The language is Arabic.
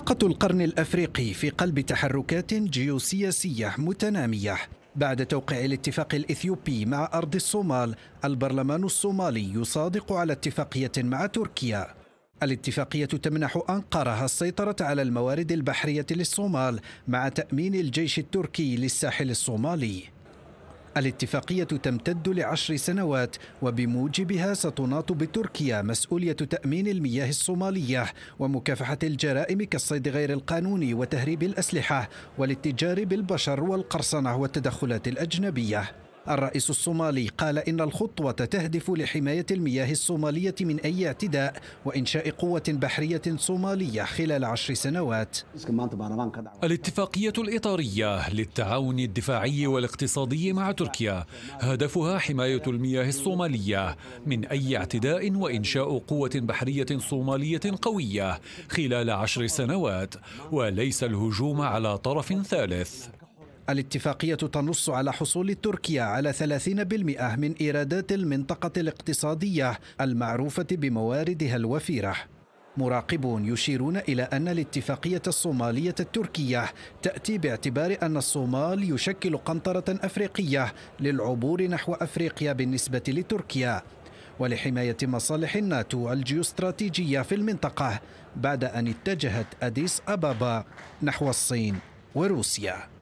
منطقة القرن الأفريقي في قلب تحركات جيوسياسية متنامية بعد توقيع الاتفاق الإثيوبي مع أرض الصومال البرلمان الصومالي يصادق على اتفاقية مع تركيا الاتفاقية تمنح أنقرة السيطرة على الموارد البحرية للصومال مع تأمين الجيش التركي للساحل الصومالي الاتفاقية تمتد لعشر سنوات وبموجبها ستناط بتركيا مسؤولية تأمين المياه الصومالية ومكافحة الجرائم كالصيد غير القانوني وتهريب الأسلحة والاتجار بالبشر والقرصنة والتدخلات الأجنبية الرئيس الصومالي قال إن الخطوة تهدف لحماية المياه الصومالية من أي اعتداء وإنشاء قوة بحرية صومالية خلال عشر سنوات الاتفاقية الإطارية للتعاون الدفاعي والاقتصادي مع تركيا هدفها حماية المياه الصومالية من أي اعتداء وإنشاء قوة بحرية صومالية قوية خلال عشر سنوات وليس الهجوم على طرف ثالث الاتفاقية تنص على حصول تركيا على 30% من إيرادات المنطقة الاقتصادية المعروفة بمواردها الوفيرة مراقبون يشيرون إلى أن الاتفاقية الصومالية التركية تأتي باعتبار أن الصومال يشكل قنطرة أفريقية للعبور نحو أفريقيا بالنسبة لتركيا ولحماية مصالح الناتو الجيوستراتيجية في المنطقة بعد أن اتجهت أديس أبابا نحو الصين وروسيا